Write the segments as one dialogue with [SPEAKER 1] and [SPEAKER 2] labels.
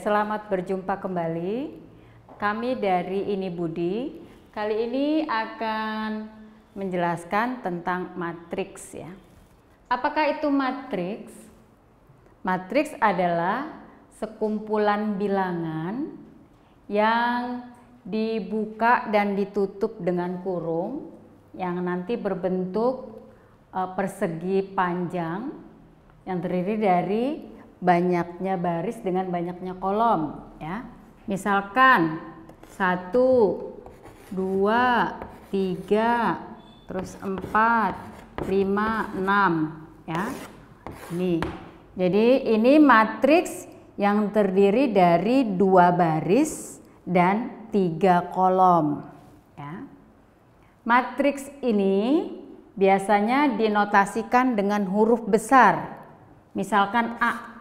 [SPEAKER 1] Selamat berjumpa kembali. Kami dari Ini Budi kali ini akan menjelaskan tentang matriks ya. Apakah itu matriks? Matriks adalah sekumpulan bilangan yang dibuka dan ditutup dengan kurung yang nanti berbentuk eh, persegi panjang yang terdiri dari banyaknya baris dengan banyaknya kolom ya. Misalkan satu, dua, tiga, terus empat, lima, enam, ya. Ini. Jadi ini matriks yang terdiri dari dua baris dan tiga kolom. Ya. Matriks ini biasanya dinotasikan dengan huruf besar, misalkan A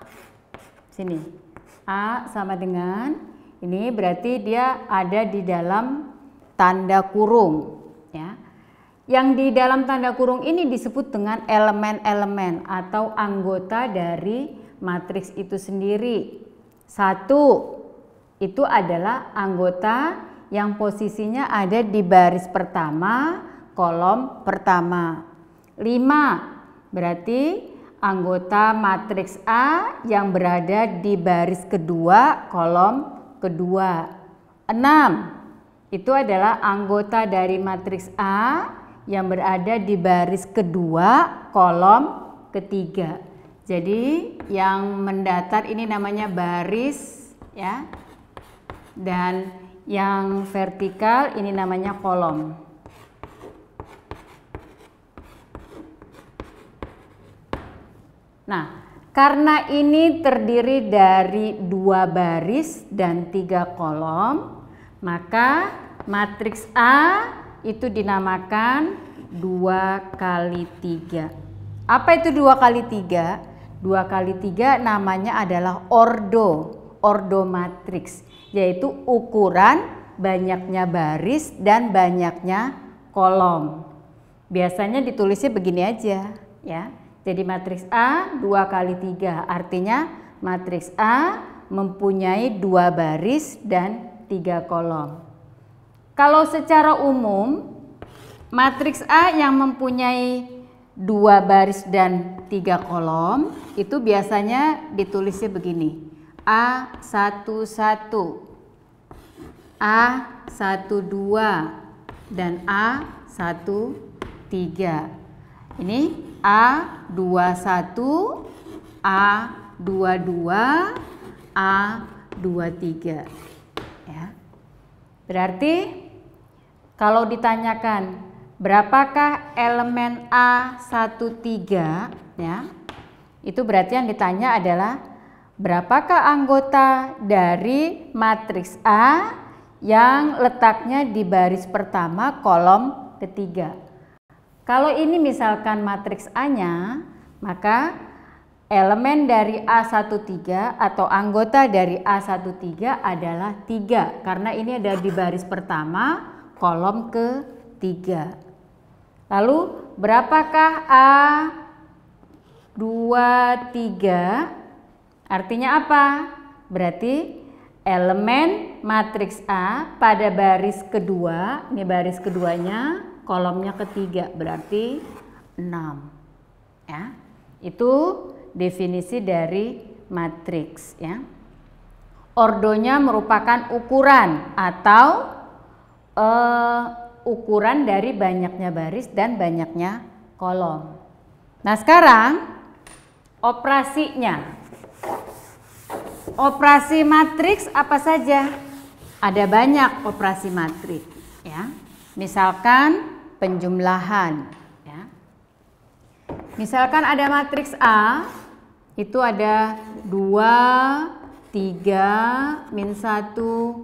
[SPEAKER 1] sini A sama dengan ini berarti dia ada di dalam tanda kurung ya yang di dalam tanda kurung ini disebut dengan elemen-elemen atau anggota dari matriks itu sendiri satu itu adalah anggota yang posisinya ada di baris pertama kolom pertama Lima berarti anggota matriks A yang berada di baris kedua kolom kedua. 6. Itu adalah anggota dari matriks A yang berada di baris kedua kolom ketiga. Jadi yang mendatar ini namanya baris ya. Dan yang vertikal ini namanya kolom. Nah, karena ini terdiri dari dua baris dan tiga kolom, maka matriks A itu dinamakan dua kali tiga. Apa itu dua kali tiga? Dua kali tiga namanya adalah ordo, ordo matriks, yaitu ukuran banyaknya baris dan banyaknya kolom. Biasanya ditulisnya begini aja, ya. Jadi matriks A 2 kali 3 artinya matriks A mempunyai dua baris dan tiga kolom. Kalau secara umum matriks A yang mempunyai dua baris dan tiga kolom itu biasanya ditulisnya begini. A11 A12 dan A13. Ini A21, A22, A23. Ya. Berarti kalau ditanyakan berapakah elemen A13 ya? Itu berarti yang ditanya adalah berapakah anggota dari matriks A yang letaknya di baris pertama kolom ketiga. Kalau ini misalkan matriks A-nya, maka elemen dari A13 atau anggota dari A13 adalah 3 karena ini ada di baris pertama kolom ke 3. Lalu berapakah A23? Artinya apa? Berarti elemen matriks A pada baris kedua, ini baris keduanya kolomnya ketiga berarti 6 ya. Itu definisi dari matriks ya. Ordonya merupakan ukuran atau uh, ukuran dari banyaknya baris dan banyaknya kolom. Nah, sekarang operasinya. Operasi matriks apa saja? Ada banyak operasi matriks, ya. Misalkan penjumlahan. Ya. Misalkan ada matriks A, itu ada 2, 3, min 1,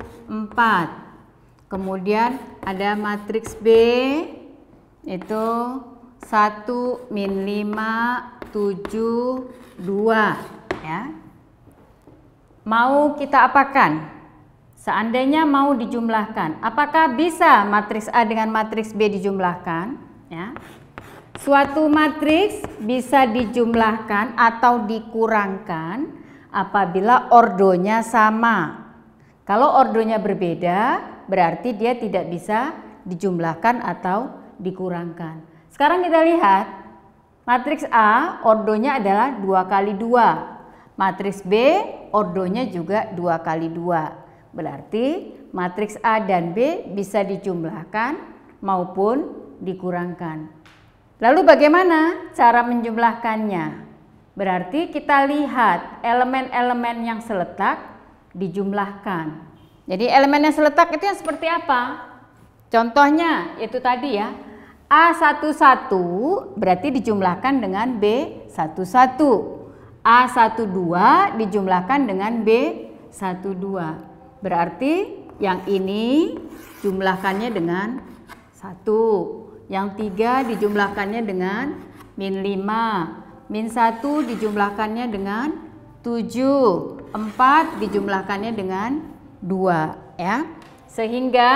[SPEAKER 1] 4. Kemudian ada matriks B, itu 1, min 5, 7, 2. Ya. Mau kita apakan? Seandainya mau dijumlahkan, apakah bisa matriks A dengan matriks B dijumlahkan? Ya. Suatu matriks bisa dijumlahkan atau dikurangkan apabila ordonya sama. Kalau ordonya berbeda, berarti dia tidak bisa dijumlahkan atau dikurangkan. Sekarang kita lihat, matriks A ordonya adalah 2 kali 2. Matriks B ordonya juga 2 kali 2. Berarti matriks A dan B bisa dijumlahkan maupun dikurangkan. Lalu bagaimana cara menjumlahkannya? Berarti kita lihat elemen-elemen yang seletak dijumlahkan. Jadi elemen yang seletak itu yang seperti apa? Contohnya itu tadi ya. A11 berarti dijumlahkan dengan B11. A12 dijumlahkan dengan B12. Berarti yang ini jumlahkannya dengan 1. Yang 3 dijumlahkannya dengan min 5. Min 1 dijumlahkannya dengan 7. 4 dijumlahkannya dengan 2. Ya. Sehingga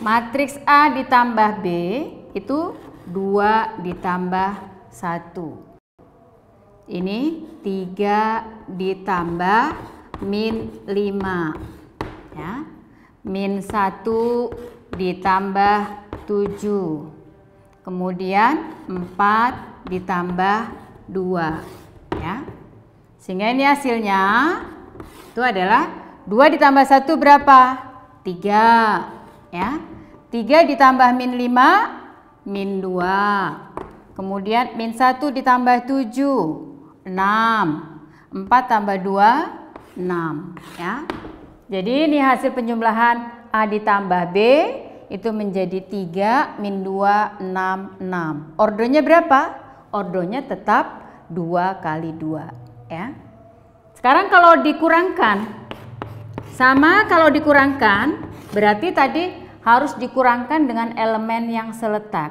[SPEAKER 1] matriks A ditambah B itu 2 ditambah 1. Ini 3 ditambah min 5 ya. Min 1 ditambah 7. Kemudian 4 ditambah 2 ya. Sehingga ini hasilnya itu adalah 2 ditambah 1 berapa? 3 ya. 3 ditambah min 5 min 2. Kemudian min 1 ditambah 7 6. 4 tambah 2 6 ya. Jadi ini hasil penjumlahan A ditambah B itu menjadi 3 min 2 6 6. Ordonya berapa? Ordonya tetap 2 kali 2 ya. Sekarang kalau dikurangkan sama kalau dikurangkan berarti tadi harus dikurangkan dengan elemen yang seletak.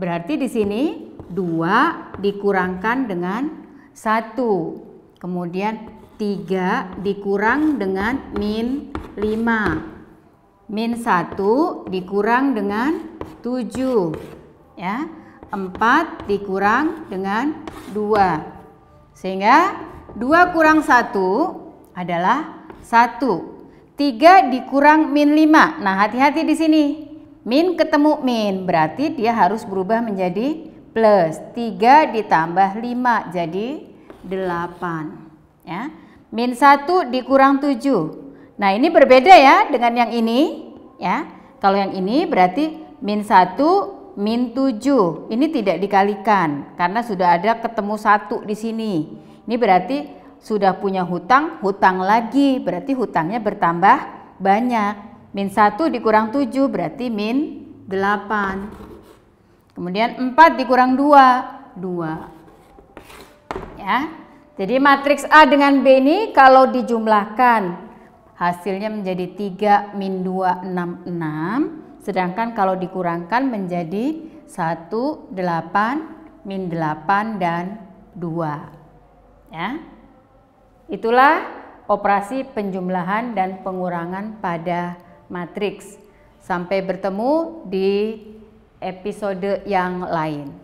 [SPEAKER 1] Berarti di sini 2 dikurangkan dengan 1. Kemudian 3 dikurang dengan min 5. Min 1 dikurang dengan 7. Ya. 4 dikurang dengan 2. Sehingga 2 kurang 1 adalah 1. 3 dikurang min 5. Nah, hati-hati di sini. Min ketemu min, berarti dia harus berubah menjadi plus 3 ditambah 5 jadi 8 ya Min 1 dikurang 7. Nah ini berbeda ya dengan yang ini. ya. Kalau yang ini berarti min 1 min 7. Ini tidak dikalikan karena sudah ada ketemu satu di sini. Ini berarti sudah punya hutang, hutang lagi. Berarti hutangnya bertambah banyak. Min 1 dikurang 7 berarti min 8. Kemudian 4 dikurang 2, 2. Ya. Jadi matriks A dengan B ini kalau dijumlahkan hasilnya menjadi 3 min 2 6 6 sedangkan kalau dikurangkan menjadi 1 8 min 8 dan 2 ya. Itulah operasi penjumlahan dan pengurangan pada matriks. Sampai bertemu di episode yang lain.